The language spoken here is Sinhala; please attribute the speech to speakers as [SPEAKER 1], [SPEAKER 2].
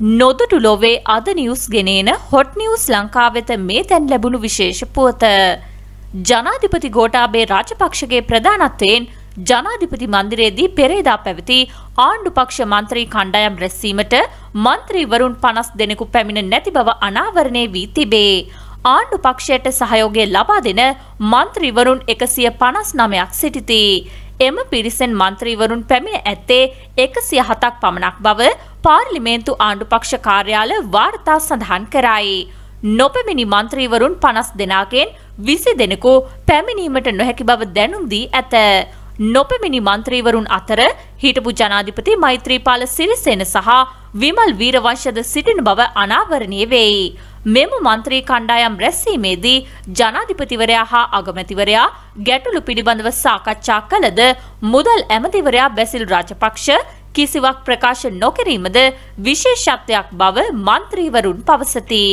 [SPEAKER 1] නොදටු ලොවේ අද නිවස් ගෙනන හොට් නිවස් ලංකාවෙත මේ තැන් ලැබුණු විශේෂ පුවත. ජනාධිපති ගෝටාබේ රාජපක්ෂගේ ප්‍රධානත්වයෙන් ජනාධිපති මන්දිරයේදී පෙරේදා පැවති ආණ්ඩු පක්ෂ මන්ත්‍රී කණ්ඩායම් රැස්වීමට මන්ත්‍රීවරුන් පනස් දෙනෙකු පැමිණ නැති බව අනාවරණය වී තිබේ. ආණ්ඩු පක්ෂයට සහයෝගය ලබා දෙන මන්ත්‍රීවරුන් එකසිය පනස් නමයක් සිටිති. එම පිරිසෙන් මන්ත්‍රීවරුන් පැමිණ ඇත්තේ එකසිය හතක් පමණක් බව පාර්ලිමේන්තු ආණ්ඩුපක්ෂ කාර්යාල වාර්තා සඳහන් කරයි. නොපැමිණි මන්ත්‍රීවරුන් පනස් දෙනාගෙන් විසි දෙනෙකු පැමිණීමට නොහැකි බව දැනුම් දී ඇත. නොපැමිණි මන්ත්‍රීවරුන් අතර හිටපු ජනාධිපති මෛත්‍රීපාල සිරිසේන සහ විමල් වීරවංශද සිටින බව අනාවරණය වෙයි. මෙම මන්ත්‍රී කණ්ඩායම් රැස්වීමේදී ජනාධිපතිවරයා හා අගමැතිවරයා ගැටලු පිළිබඳව සාකච්ඡා කළද මුදල් ඇමතිවරයා බැසිල් රාජපක්ෂ කිසිවක් ප්‍රකාශ නොකිරීමද විශේෂත්වයක් බව මන්ත්‍රීවරුන් පවසති.